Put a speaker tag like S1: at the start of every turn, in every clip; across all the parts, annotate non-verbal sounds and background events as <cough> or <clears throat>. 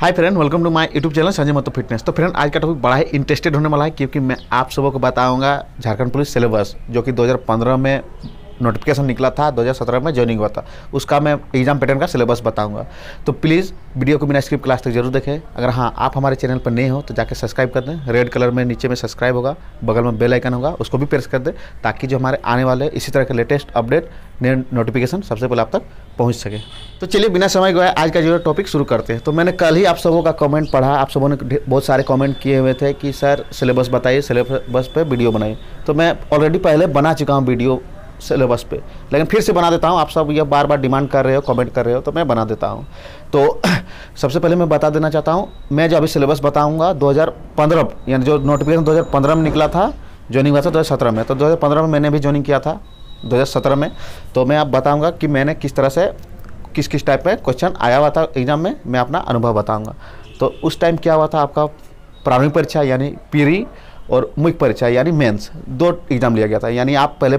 S1: hi friend welcome to my YouTube channel Sanjay मतो fitness तो friend आज का टॉपिक बड़ा ही इंटरेस्टेड होने वाला है क्योंकि मैं आप सबको बताऊंगा झारखंड पुलिस सिलेबस जो कि 2015 में नोटिफिकेशन निकला था 2017 में ज्वाइनिंग हुआ था उसका मैं एग्जाम पैटर्न का सिलेबस बताऊंगा तो प्लीज़ वीडियो को बिना स्क्रिप्ट क्लास तक जरूर देखें अगर हाँ आप हमारे चैनल पर नहीं हो तो जाकर सब्सक्राइब कर दें रेड कलर में नीचे में सब्सक्राइब होगा बगल में बेल आइकन होगा उसको भी प्रेस कर दें ताकि जो हमारे आने वाले इसी तरह के लेटेस्ट अपडेट नए नोटिफिकेशन सबसे पहले आप तक पहुँच सके तो चलिए बिना समय गए आज का जो टॉपिक शुरू करते हैं तो मैंने कल ही आप सबों का कॉमेंट पढ़ा आप सबों ने बहुत सारे कॉमेंट किए हुए थे कि सर सिलेबस बताइए सिलेबस पर वीडियो बनाइए तो मैं ऑलरेडी पहले बना चुका हूँ वीडियो सिलेबस पे लेकिन फिर से बना देता हूँ आप सब यह बार बार डिमांड कर रहे हो कमेंट कर रहे हो तो मैं बना देता हूँ तो <clears throat> सबसे पहले मैं बता देना चाहता हूँ मैं जो अभी सिलेबस बताऊँगा 2015 यानी जो नोटिफिकेशन 2015 में निकला था ज्वाइनिंग हुआ था 2017 में तो 2015 में मैंने भी ज्वाइनिंग किया था 2017 में तो मैं आप बताऊँगा कि मैंने किस तरह से किस किस टाइप में क्वेश्चन आया हुआ था एग्जाम में मैं अपना अनुभव बताऊँगा तो उस टाइम क्या हुआ था आपका प्रारंभिक परीक्षा यानी पीरी और मुख्य परीक्षा यानी मेंस दो एग्ज़ाम लिया गया था यानी आप पहले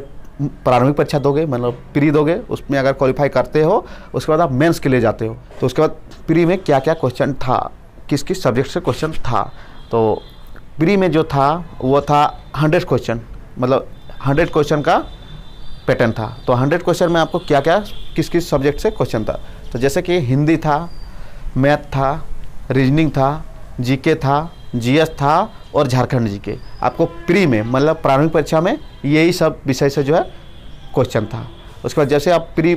S1: प्रारंभिक परीक्षा दोगे मतलब प्री दोगे उसमें अगर क्वालिफाई करते हो उसके बाद आप मेंस के लिए जाते हो तो उसके बाद प्री में क्या क्या क्वेश्चन था किस किस सब्जेक्ट से क्वेश्चन था तो प्री में जो था वो था हंड्रेड क्वेश्चन मतलब हंड्रेड क्वेश्चन का पैटर्न था तो हंड्रेड क्वेश्चन में आपको क्या क्या किस किस सब्जेक्ट से क्वेश्चन था तो जैसे कि हिंदी था मैथ था रीजनिंग था जीके था जीएस था और झारखंड जी के आपको प्री में मतलब प्रारंभिक परीक्षा में यही सब विषय से जो है क्वेश्चन था उसके बाद जैसे आप प्री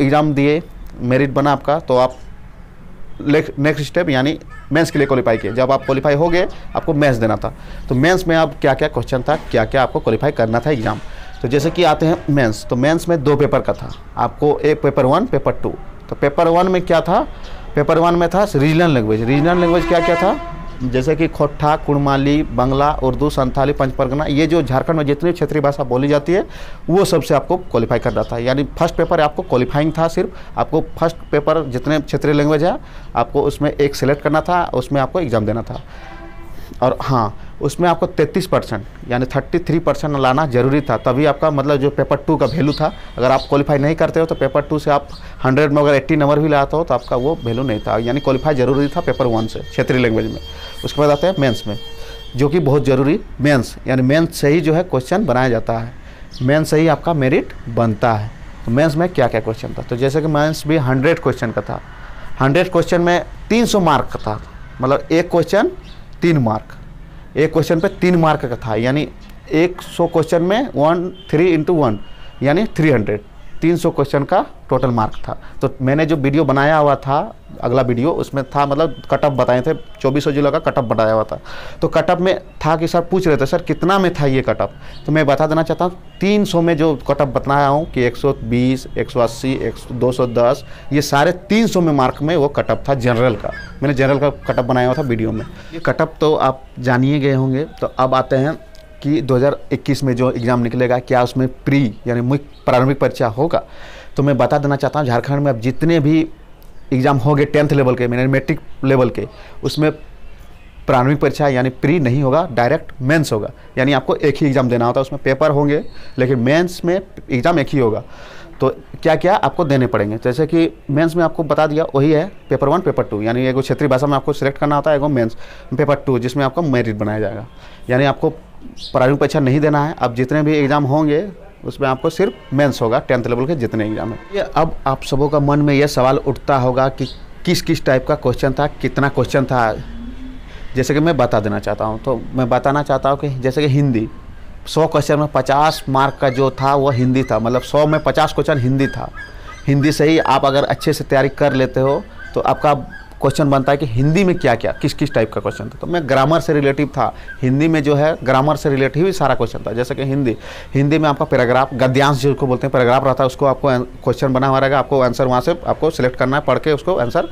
S1: एग्ज़ाम दिए मेरिट बना आपका तो आप नेक्स्ट स्टेप यानी मेंस के लिए क्वालिफाई किए जब आप क्वालिफाई हो गए आपको मेंस देना था तो मेंस में आप क्या क्या क्वेश्चन था क्या क्या आपको क्वालिफाई करना था एग्ज़ाम तो जैसे कि आते हैं मेंस तो मेंस में दो पेपर का था आपको एक पेपर वन पेपर टू तो पेपर वन में क्या था पेपर वन में था रीजनल लैंग्वेज रीजनल लैंग्वेज क्या क्या था जैसे कि खोटा कुड़माली बंगला उर्दू संथाली पंच परगना ये जो झारखंड में जितनी क्षेत्रीय भाषा बोली जाती है वो सबसे आपको क्वालिफाई करना था यानी फर्स्ट पेपर आपको क्वालिफाइंग था सिर्फ आपको फर्स्ट पेपर जितने क्षेत्रीय लैंग्वेज है आपको उसमें एक सेलेक्ट करना था उसमें आपको एग्ज़ाम देना था और हाँ उसमें आपको 33 परसेंट यानी 33 परसेंट लाना जरूरी था तभी आपका मतलब जो पेपर टू का वैल्यू था अगर आप क्वालिफाई नहीं करते हो तो पेपर टू से आप 100 में अगर 80 नंबर भी लाता हो तो आपका वो वैल्यू नहीं था यानी क्वालिफाई जरूरी था पेपर वन से क्षेत्रीय लैंग्वेज में उसके बाद आते हैं मेन्स में जो कि बहुत ज़रूरी मेन्स यानी मेन्स से ही जो है क्वेश्चन बनाया जाता है मेन्स से ही आपका मेरिट बनता है तो मेन्स में क्या क्या क्वेश्चन था तो जैसे कि मेन्स भी हंड्रेड क्वेश्चन का था हंड्रेड क्वेश्चन में तीन सौ मार्क का था मतलब एक क्वेश्चन तीन मार्क एक क्वेश्चन पे तीन मार्क का था यानी एक सौ क्वेश्चन में वन थ्री इंटू वन यानी थ्री हंड्रेड 300 क्वेश्चन का टोटल मार्क था तो मैंने जो वीडियो बनाया हुआ था अगला वीडियो उसमें था मतलब कटअप बताए थे चौबीस जुलाई का कटअप बताया हुआ था तो कटअप में था कि सर पूछ रहे थे सर कितना में था ये कटअप तो मैं बता देना चाहता हूँ 300 में जो कटअप बताया हूँ कि 120, 180, 210 ये सारे 300 में मार्क में वो कटअप था जनरल का मैंने जनरल का कटअप बनाया हुआ था वीडियो में ये कटअप तो आप जानिए गए होंगे तो अब आते हैं कि 2021 में जो एग्ज़ाम निकलेगा क्या उसमें प्री यानी मुख्य प्रारंभिक परीक्षा होगा तो मैं बता देना चाहता हूँ झारखंड में अब जितने भी एग्ज़ाम होंगे टेंथ लेवल के मैंने मेट्रिक लेवल के उसमें प्रारंभिक परीक्षा यानी प्री नहीं होगा डायरेक्ट मेंस होगा यानी आपको एक ही एग्ज़ाम देना होता है उसमें पेपर होंगे लेकिन मेंस में एग्ज़ाम एक ही होगा तो क्या क्या आपको देने पड़ेंगे जैसे कि मेंस में आपको बता दिया वही है पेपर वन पेपर टू यानी एगो क्षेत्रीय भाषा में आपको सिलेक्ट करना होता है एगो मेंस पेपर टू जिसमें आपका मेरिट बनाया जाएगा यानी आपको प्रायोगिक परीक्षा अच्छा नहीं देना है अब जितने भी एग्ज़ाम होंगे उसमें आपको सिर्फ मेंस होगा टेंथ लेवल के जितने एग्ज़ाम हैं ये अब आप सबों का मन में यह सवाल उठता होगा कि किस किस टाइप का क्वेश्चन था कितना क्वेश्चन था जैसे कि मैं बता देना चाहता हूँ तो मैं बताना चाहता हूँ कि जैसे कि हिंदी सौ क्वेश्चन में पचास मार्क का जो था वह हिंदी था मतलब सौ में पचास क्वेश्चन हिंदी था हिंदी से ही आप अगर अच्छे से तैयारी कर लेते हो तो आपका क्वेश्चन बनता है कि हिंदी में क्या क्या किस किस टाइप का क्वेश्चन था तो मैं ग्रामर से रिलेटिव था हिंदी में जो है ग्रामर से रिलेटिव ही सारा क्वेश्चन था जैसे कि हिंदी हिंदी में आपका पैराग्राफ गद्यांश जिसको बोलते हैं पैराग्राफ रहता है उसको आपको क्वेश्चन बना हुआ रहेगा आपको आंसर वहाँ से आपको सिलेक्ट करना है पढ़ के उसको आंसर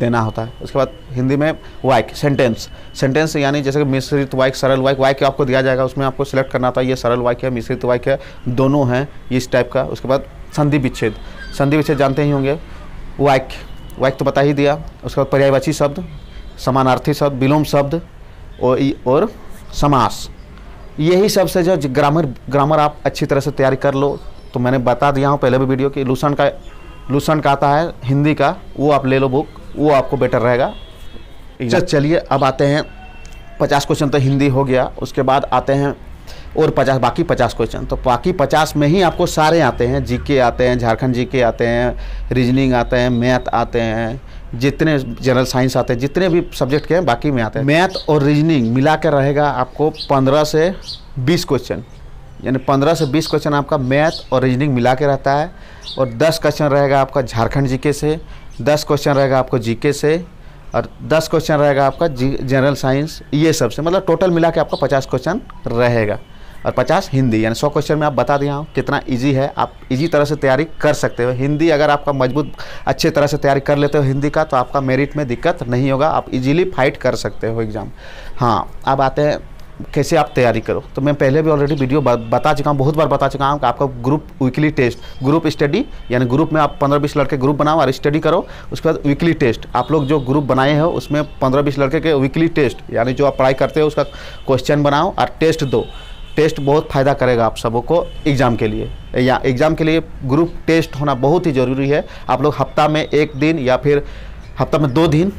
S1: देना होता है उसके बाद हिंदी में वाइक सेंटेंस सेंटेंस यानी जैसे कि मिश्रित वाइक सरल वाइक वाइक आपको दिया जाएगा उसमें आपको सिलेक्ट करना होता है ये सरल वाइक है मिश्रित वाइक है दोनों हैं इस टाइप का उसके बाद संधि विच्छेद संधि विच्छेद जानते ही होंगे वाइक वाइक तो बता ही दिया उसके बाद पर्यायवाची शब्द समानार्थी शब्द विलोम शब्द और और समास यही सब से जो ग्रामर ग्रामर आप अच्छी तरह से तैयारी कर लो तो मैंने बता दिया हूँ पहले भी वीडियो कि लूसन का लूसन का आता है हिंदी का वो आप ले लो बुक वो आपको बेटर रहेगा चलिए अब आते हैं पचास क्वेश्चन तो हिंदी हो गया उसके बाद आते हैं और पचास बाकी पचास क्वेश्चन तो बाकी पचास में ही आपको सारे आते हैं जीके आते हैं झारखंड जीके आते हैं रीजनिंग आते हैं मैथ आते हैं जितने जनरल साइंस आते हैं जितने भी सब्जेक्ट के हैं बाकी में आते हैं मैथ और रीजनिंग मिला कर रहेगा आपको पंद्रह से बीस क्वेश्चन यानी पंद्रह से बीस क्वेश्चन आपका मैथ और रीजनिंग मिला के रहता है और दस क्वेश्चन रहेगा आपका झारखंड जी से दस क्वेश्चन रहेगा आपको जी से और दस क्वेश्चन रहेगा आपका जी जनरल साइंस ये सब से मतलब टोटल मिला के आपका पचास क्वेश्चन रहेगा और 50 हिंदी यानी 100 क्वेश्चन में आप बता दिया हूँ कितना इजी है आप इजी तरह से तैयारी कर सकते हो हिंदी अगर आपका मजबूत अच्छे तरह से तैयारी कर लेते हो हिंदी का तो आपका मेरिट में दिक्कत नहीं होगा आप इजीली फाइट कर सकते हो एग्ज़ाम हाँ अब आते हैं कैसे आप तैयारी करो तो मैं पहले भी ऑलरेडी वीडियो बता चुका हूँ बहुत बार बता चुका हूँ कि आपका group weekly test group study यानी ग्रुप में आप पंद्रह बीस लड़के ग्रुप बनाओ और स्टडी करो उसके बाद वीकली टेस्ट आप लोग जो ग्रुप बनाए हो उसमें पंद्रह बीस लड़के के वीकली टेस्ट यानी जो आप पढ़ाई करते हो उसका क्वेश्चन बनाओ और टेस्ट दो टेस्ट बहुत फ़ायदा करेगा आप सबों को एग्ज़ाम के लिए या एग्ज़ाम के लिए ग्रुप टेस्ट होना बहुत ही ज़रूरी है आप लोग हफ्ता में एक दिन या फिर हफ्ता में दो दिन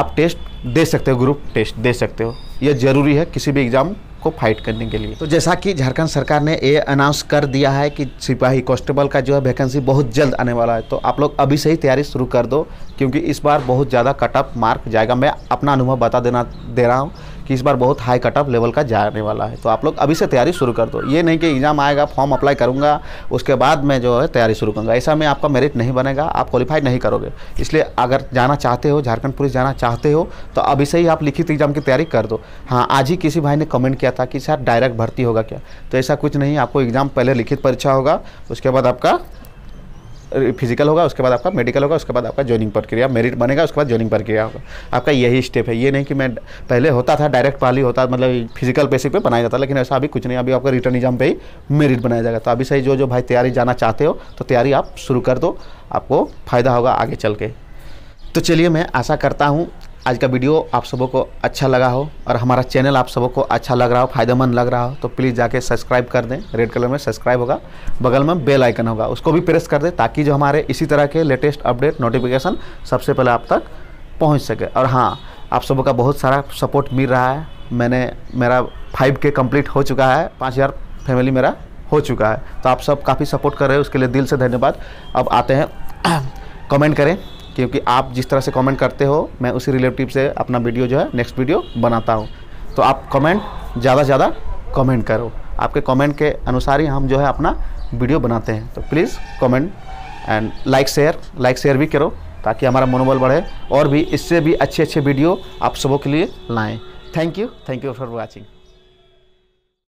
S1: आप टेस्ट दे सकते हो ग्रुप टेस्ट दे सकते हो यह ज़रूरी है किसी भी एग्ज़ाम को फाइट करने के लिए तो जैसा कि झारखंड सरकार ने ये अनाउंस कर दिया है कि सिपाही कॉन्स्टेबल का जो है वैकेंसी बहुत जल्द आने वाला है तो आप लोग अभी से ही तैयारी शुरू कर दो क्योंकि इस बार बहुत ज़्यादा कट ऑफ मार्क जाएगा मैं अपना अनुभव बता देना दे रहा हूँ कि इस बार बहुत हाई कट ऑफ लेवल का जाने वाला है तो आप लोग अभी से तैयारी शुरू कर दो ये नहीं कि एग्ज़ाम आएगा फॉर्म अप्लाई करूंगा उसके बाद मैं जो है तैयारी शुरू करूँगा ऐसा में आपका मेरिट नहीं बनेगा आप क्वालिफाई नहीं करोगे इसलिए अगर जाना चाहते हो झारखंड पुलिस जाना चाहते हो तो अभी से ही आप लिखित एग्ज़ाम की तैयारी कर दो हाँ आज ही किसी भाई ने कमेंट किया था कि सर डायरेक्ट भर्ती होगा क्या तो ऐसा कुछ नहीं आपको एग्ज़ाम पहले लिखित परीक्षा होगा उसके बाद आपका फिजिकल होगा उसके बाद आपका मेडिकल होगा उसके बाद आपका ज्वाइनिंग प्रक्रिया मेरिट बनेगा उसके बाद ज्वाइनिंग प्रक्रिया होगा आपका यही स्टेप है ये नहीं कि मैं पहले होता था डायरेक्ट पाली होता मतलब फिजिकल बेसिक पे बनाया जाता लेकिन ऐसा अभी कुछ नहीं अभी आपका रिटर्न एग्जाम पे ही मेरिट बनाया जाएगा तो अभी सही जो जो भाई तैयारी जाना चाहते हो तो तैयारी आप शुरू कर दो आपको फ़ायदा होगा आगे चल के तो चलिए मैं आशा करता हूँ आज का वीडियो आप सबों को अच्छा लगा हो और हमारा चैनल आप सबों को अच्छा लग रहा हो फायदेमंद लग रहा हो तो प्लीज़ जाके सब्सक्राइब कर दें रेड कलर में सब्सक्राइब होगा बगल में बेल आइकन होगा उसको भी प्रेस कर दें ताकि जो हमारे इसी तरह के लेटेस्ट अपडेट नोटिफिकेशन सबसे पहले आप तक पहुँच सके और हाँ आप सबों का बहुत सारा सपोर्ट मिल रहा है मैंने मेरा फाइव के कम्प्लीट हो चुका है पाँच हज़ार फैमिली मेरा हो चुका है तो आप सब काफ़ी सपोर्ट कर रहे हो उसके लिए दिल से धन्यवाद अब आते हैं कमेंट <clears throat> करें क्योंकि आप जिस तरह से कमेंट करते हो मैं उसी रिलेटिव से अपना वीडियो जो है नेक्स्ट वीडियो बनाता हूँ तो आप कमेंट ज़्यादा से ज़्यादा कमेंट करो आपके कमेंट के अनुसार ही हम जो है अपना वीडियो बनाते हैं तो please comment and like share like share भी करो ताकि हमारा मनोबल बढ़े और भी इससे भी अच्छे अच्छे वीडियो आप सबों के लिए लाएँ thank you thank you for watching